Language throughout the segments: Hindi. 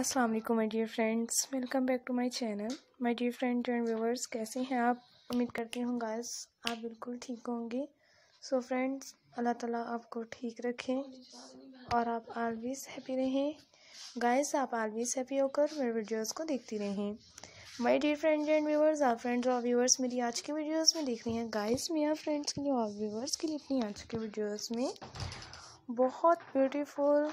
Aslam my dear friends welcome back to my channel my dear friend and viewers कैसे हैं आप उम्मीद करती हूँ गायस आप बिल्कुल ठीक होंगे सो फ्रेंड्स अल्लाह ताला आपको ठीक रखें और आप आलवेज़ हैप्पी रहें गायस आप आलवेज़ हैप्पी होकर मेरे वीडियोस को देखती रहें my dear friend and viewers आप फ्रेंड्स और व्यूवर्स मेरी आज की वीडियोज़ में देख रही हैं गाइस मैं आप फ्रेंड्स के लिए और व्यूवर्स के लिए अपनी आज की वीडियोज़ में बहुत ब्यूटीफुल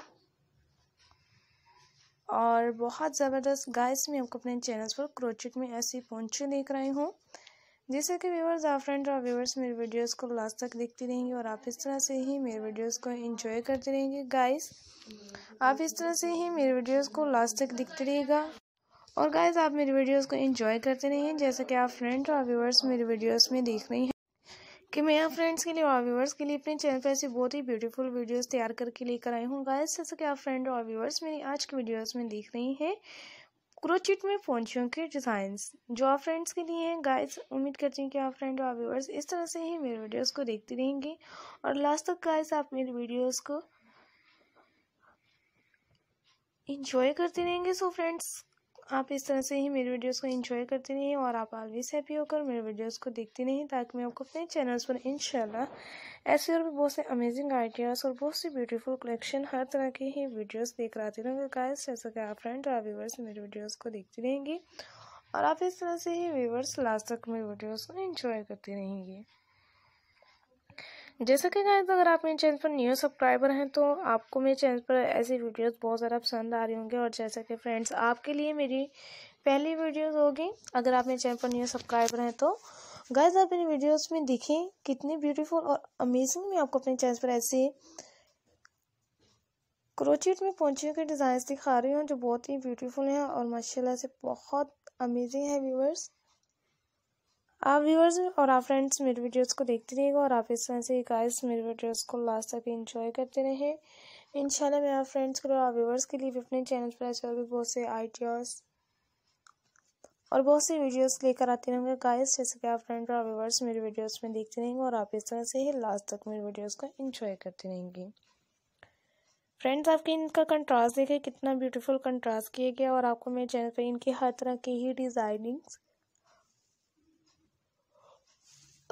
और बहुत ज़बरदस्त गाइस मैं आपको अपने चैनल्स पर क्रोचेट में ऐसी पहुँचे देख रही हूँ जैसे कि व्यूवर्स आप फ्रेंड और व्यूवर्स मेरे वीडियोस को लास्ट तक देखते रहेंगे और आप इस तरह से ही मेरे वीडियोस को एंजॉय करते रहेंगे गाइस आप इस तरह से ही मेरे वीडियोस को लास्ट तक देखते रहिएगा और गाइस आप मेरे वीडियोस को एंजॉय करते रहें जैसे कि आप फ्रेंड और व्यूवर्स मेरे वीडियोस में देख रही हैं कि मैं आप फ्रेंड्स के लिए और व्यूवर्स के लिए अपने चैनल पर ऐसी बहुत ही ब्यूटीफुल वीडियोस तैयार करके लेकर आई हूँ गाइस जैसे कि आप फ्रेंड और व्यूवर्स मेरी आज की वीडियोस में देख रही हैं क्रोचिट में पोंछियों के डिज़ाइंस जो आप फ्रेंड्स के लिए हैं गाइस उम्मीद करती हूँ कि आप फ्रेंड और व्यूवर्स इस तरह से ही मेरे वीडियोज़ को देखते रहेंगे और लास्ट तक गाइस आप मेरी वीडियोज़ को इंजॉय करते रहेंगे सो फ्रेंड्स आप इस तरह से ही मेरी वीडियोस को एंजॉय करते रहिए और आप ऑलवेज हैप्पी होकर मेरे वीडियोस को देखते रहें ताकि मैं आपको अपने चैनल्स पर इन ऐसे और भी बहुत से अमेजिंग आइडियाज़ और बहुत से ब्यूटीफुल कलेक्शन हर तरह के ही वीडियोस देख रहती रहूँगी गाइस जैसा कि आप फ्रेंड और व्यूवर्स मेरे वीडियोज़ को देखती रहेंगी और आप इस तरह से ही व्यूवर्स लास्ट तक मेरे वीडियोज़ को इन्जॉय करती रहेंगी जैसा कि गाइस अगर आप मेरे चैनल पर न्यू सब्सक्राइबर हैं तो आपको मेरे चैनल पर ऐसी वीडियोस बहुत ज़्यादा पसंद आ रही होंगे और जैसा कि फ्रेंड्स आपके लिए मेरी पहली वीडियोस होगी अगर आप मेरे चैनल पर न्यू सब्सक्राइबर हैं तो गाइस आप इन वीडियोस में देखें कितनी ब्यूटीफुल और अमेजिंग में आपको अपने चैनल पर ऐसे क्रोचेट में पहुंचियों के डिज़ाइंस दिखा रही हूँ जो बहुत ही ब्यूटीफुल हैं और माशाल्लाह से बहुत अमेजिंग है व्यूवर्स आप व्यूअर्स और आप फ्रेंड्स मेरे वीडियोस को देखते रहिएगा और आप इस तरह से गाइस मेरे वीडियोस को लास्ट तक एंजॉय करते रहें इंशाल्लाह मैं आप फ्रेंड्स के लिए व्यूअर्स के लिए भी अपने चैनल पर ऐसे और भी बहुत से आइडियाज़ और बहुत सी वीडियोस लेकर आते रहेंगे गाइस जैसे कि आप फ्रेंड और व्यूअर्स मेरे वीडियोस में देखते रहेंगे और आप इस तरह से ही लास्ट तक मेरे वीडियोस को एंजॉय करते रहेंगे फ्रेंड्स आपके इनका कंट्रास्ट देखिए कितना ब्यूटीफुल कंट्रास्ट किया गया और आपको मेरे चैनल पर इनकी हर तरह की ही डिज़ाइनिंग्स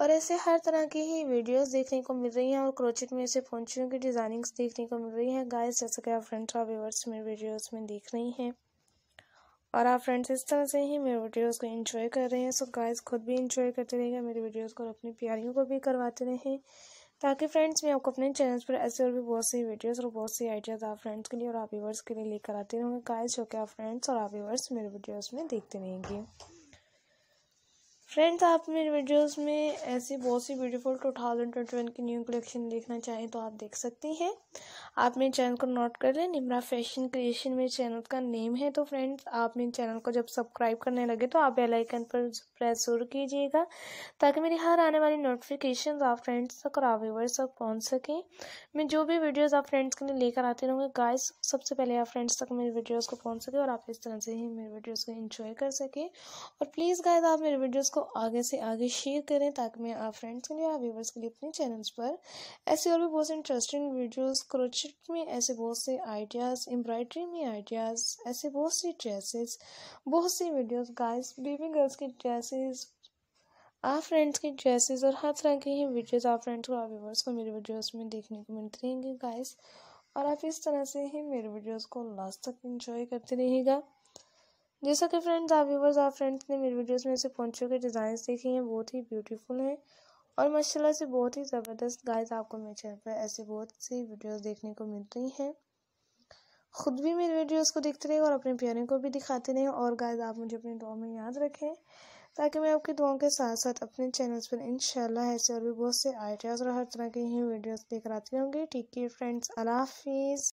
और ऐसे हर तरह की ही वीडियोस देखने को मिल रही हैं और क्रोचेट में ऐसे पोंचियों की डिज़ाइनिंग्स देखने को मिल रही हैं गाइस जैसा कि आप फ्रेंड्स और व्यूवर्स मेरे वीडियोस में देख रही हैं और आप फ्रेंड्स इस तरह से ही मेरे वीडियोस को एंजॉय कर रहे हैं सो गाइस खुद भी इंजॉय करते रहेंगे मेरी वीडियोज़ को और अपनी प्यारियों को भी करवाते रहें ताकि फ्रेंड्स मैं आपको अपने चैनल पर ऐसे और भी बहुत सी वीडियोज़ और बहुत सी आइडियाज़ आप फ्रेंड्स के लिए और आप व्यूवर्स के लिए लेकर आते रहूँगी गाइस जो कि आप फ्रेंड्स और आप व्यूवर्स मेरे वीडियोज़ में देखते रहेंगे फ्रेंड्स आप मेरे वीडियोस में ऐसी बहुत सी beautiful two thousand twenty one की न्यू कलेक्शन देखना चाहें तो आप देख सकती हैं आप मेरे चैनल को नोट कर लें निमरा फैशन क्रिएशन मेरे चैनल का नेम है तो फ्रेंड्स आप मेरे चैनल को जब सब्सक्राइब करने लगे तो आप बेल आइकन पर प्रेस जरूर कीजिएगा ताकि मेरी हर आने वाली नोटिफिकेशन आप फ्रेंड्स तक और आप व्यूवर्स तक पहुँच सकें मैं जो भी वीडियोज़ आप फ्रेंड्स के लिए लेकर आते रहूँगी गाइस सबसे पहले आप फ्रेंड्स तक मेरी वीडियोज़ को पहुँच सके और आप इस तरह से ही मेरे वीडियोज़ को इन्जॉय कर सकें और प्लीज़ गाइज आप मेरे वीडियोज़ को आगे से आगे शेयर करें ताकि मैं आप फ्रेंड्स के लिए आप व्यूवर्स के लिए अपने चैनल्स पर ऐसे और भी बहुत से इंटरेस्टिंग वीडियोज़ कुछ शिल्प में ऐसे बहुत से आइडियाज़ एम्ब्रॉयड्री में आइडियाज़ ऐसे बहुत सी ड्रेसेस बहुत सी वीडियोस गाइस बेबी गर्ल्स की ड्रेसेस आप फ्रेंड्स की ड्रेसेस और हर तरह की ही वीडियोस आप फ्रेंड्स को आप व्यूवर्स को मेरे वीडियोस में देखने को मिलती रहेंगी गाइस और आप इस तरह से ही मेरे वीडियोस को लास्ट तक इंजॉय करते रहेगा जैसा कि फ्रेंड्स आप व्यूवर्स आप फ्रेंड्स ने मेरे वीडियोस में ऐसे पहुंचों के डिज़ाइन देखे हैं बहुत ही ब्यूटीफुल हैं और माशाल्लाह से बहुत ही ज़बरदस्त गाइस आपको मेरे चैनल पर ऐसे बहुत सी वीडियोस देखने को मिलती हैं खुद भी मेरे वीडियोस को देखते रहें और अपने प्यारों को भी दिखाते रहें और गाइस आप मुझे अपनी दुआ में याद रखें ताकि मैं आपकी दुआओं के साथ साथ अपने चैनल्स पर इन ऐसे और भी बहुत से आइडियाज़ और हर तरह के ही वीडियोज़ देख आती होंगी ठीक है फ्रेंड्स अला हाफिज़